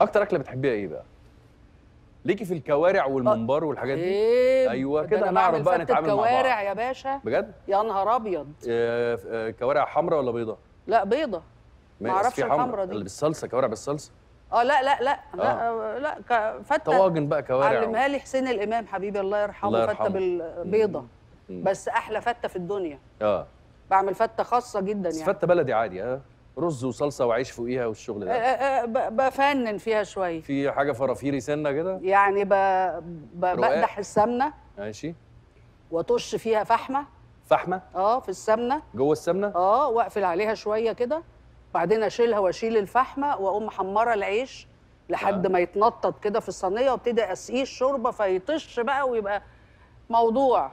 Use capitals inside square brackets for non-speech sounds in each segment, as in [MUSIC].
اكتر اكله بتحبيها ايه بقى ليكي في الكوارع والممبار والحاجات دي إيه ايوه كده نعرف بقى نتعامل مع بعض الكوارع يا باشا بجد يا نهار ابيض آه، آه، كوارع حمراء ولا بيضه لا بيضه ما اعرفش الحمراء دي اللي بالصلصه كوارع بالصلصه اه لا لا لا آه. لا آه، لا فته طواجن بقى كوارع علمها لي حسين الامام حبيبي الله يرحمه, الله يرحمه. فته بالبيضه بس احلى فته في الدنيا اه بعمل فته خاصه جدا يعني فته بلدي عادي اه رز وصلصه وعيش فوقيها والشغل ده أه، أه، أه، بفنن فيها شويه في حاجه فرافيري سنه كده يعني ب... بقدح السمنه ماشي واطش فيها فحمه فحمه اه في السمنه جوه السمنه اه واقفل عليها شويه كده بعدين اشيلها واشيل الفحمه واقوم محمره العيش لحد آه. ما يتنطط كده في الصينيه وابتدي اسقيه الشوربه فيطش بقى ويبقى موضوع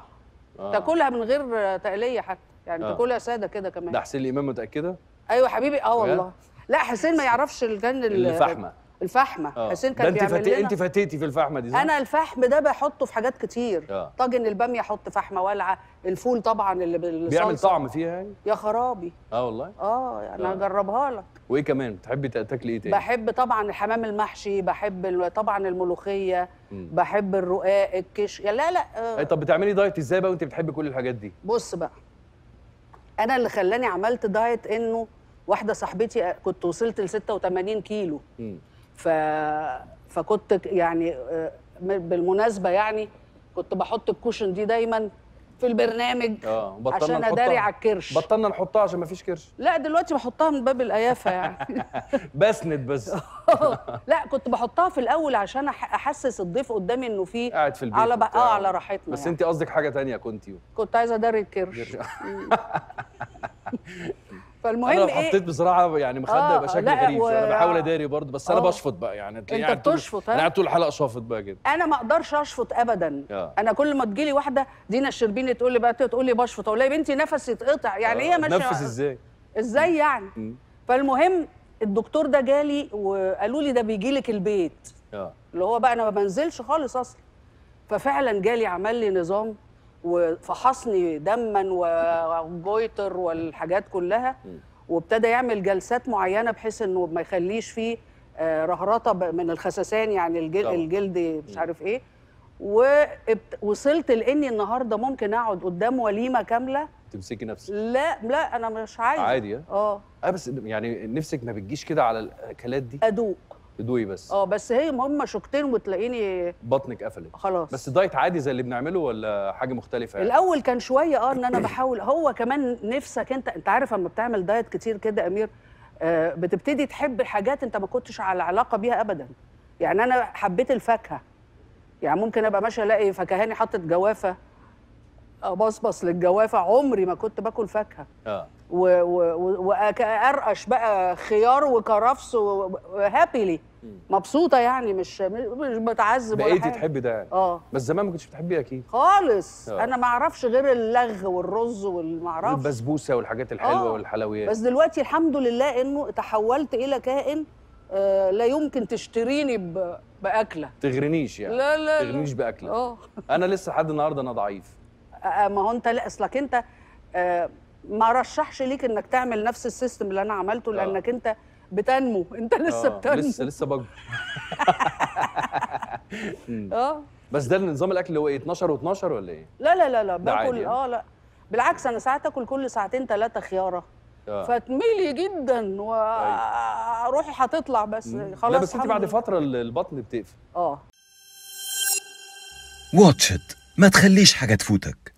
آه. تاكلها من غير تقليه حتى يعني آه. تاكلها ساده كده كمان ده حسين الامام متاكده ايوه حبيبي اه والله لا حسين ما يعرفش الجن الفحمه الفحمه أوه. حسين كان بيعمل فت... لنا انت فتيتي في الفحمه دي صح؟ انا الفحم ده بحطه في حاجات كتير أوه. طاجن الباميه احط فحمه والعه الفول طبعا اللي بالصلصه بيعمل طعم فيها يعني يا خرابي اه والله اه يعني انا اجربها آه. لك وايه كمان بتحبي تاكلي ايه تاني بحب طبعا الحمام المحشي بحب طبعا الملوخيه مم. بحب الرقاق الكش يا لا لا آه. طب بتعملي دايت ازاي بقى وانت بتحبي كل الحاجات دي بص بقى انا اللي خلاني عملت دايت انه واحده صاحبتي آه، كنت وصلت ل 86 كيلو ف فكنت يعني آه، بالمناسبه يعني كنت بحط الكوشن دي دايما في البرنامج اه عشان اداري على الكرش بطلنا نحطها عشان ما فيش كرش لا دلوقتي بحطها من باب القيافه يعني [LAUGHS] بسند بس [LAUGHS] لا كنت بحطها في الاول عشان احسس الضيف قدامي انه في قاعد في البيت على بقى اه على راحتنا بس يعني. انت قصدك حاجه تانية كنت يو. كنت عايزه اداري الكرش [LAUGHS] فالمهم انا لو إيه؟ حطيت بزراعه يعني مخده آه يبقى شكلي غريب انا بحاول اداري برضه بس انا بشفط بقى يعني انت يعني بتشفط انا قاعد يعني طول الحلقه شافط بقى كده انا ما اقدرش اشفط ابدا آه. انا كل ما تجيلي واحده دينا الشربيني تقول لي بقى تقول لي بشفط اقول لها يا بنتي نفسي اتقطع يعني هي آه. إيه ماشيه نفس ازاي ازاي يعني م. فالمهم الدكتور ده جالي وقالوا لي ده بيجي لك البيت آه. اللي هو بقى انا ما بنزلش خالص اصلا ففعلا جالي عمل لي نظام وفحصني دما وجويتر والحاجات كلها وابتدى يعمل جلسات معينه بحيث انه ما يخليش فيه آه، رهرطه من الخسسان يعني الجلد, الجلد مش عارف ايه ووصلت لاني النهارده ممكن اقعد قدام وليمه كامله تمسكي نفسك لا لا انا مش عايزه عادي اه اه, آه، بس يعني نفسك ما بتجيش كده على الاكلات دي ادوق تدوقي بس اه بس هي هم شوكتين وتلاقيني بطنك قفلت خلاص بس دايت عادي زي اللي بنعمله ولا حاجه مختلفه يعني؟ الاول كان شويه اه ان انا بحاول هو كمان نفسك انت انت عارف اما بتعمل دايت كتير كده امير آه بتبتدي تحب حاجات انت ما كنتش على علاقه بيها ابدا يعني انا حبيت الفاكهه يعني ممكن ابقى ماشيه الاقي فكهاني حاطط جوافه ابصبص آه، للجوافه عمري ما كنت باكل فاكهه اه وارقش بقى خيار وكرفس وهابيلي مبسوطه يعني مش مش بتعذب ولا حاجه بقيتي تحبي ده يعني اه بس زمان ما كنتش بتحبيه اكيد خالص أوه. انا ما اعرفش غير اللغ والرز والمعرفش البسبوسه والحاجات الحلوه آه. والحلويات بس دلوقتي الحمد لله انه تحولت الى كائن آه لا يمكن تشتريني ب... باكله تغرنيش يعني لا لا تغرنيش باكله اه انا لسه لحد النهارده انا ضعيف آه، ما هو انت لا اصلك انت آه، ما رشحش ليك انك تعمل نفس السيستم اللي انا عملته آه. لانك انت بتنمو [LAUGHS] انت لسه بتنمو لسه لسه بكبر [LAUGHS] اه بس ده نظام الاكل اللي هو ايه 12 و12 ولا ايه؟ لا لا لا لا باكل يعني. اه لا بالعكس انا ساعات اكل كل ساعتين ثلاثه خياره آه. فتميلي جدا وروحي أيوة. هتطلع بس خلاص لا بس انت بعد فتره البطن بتقفل اه واتش ما تخليش حاجه تفوتك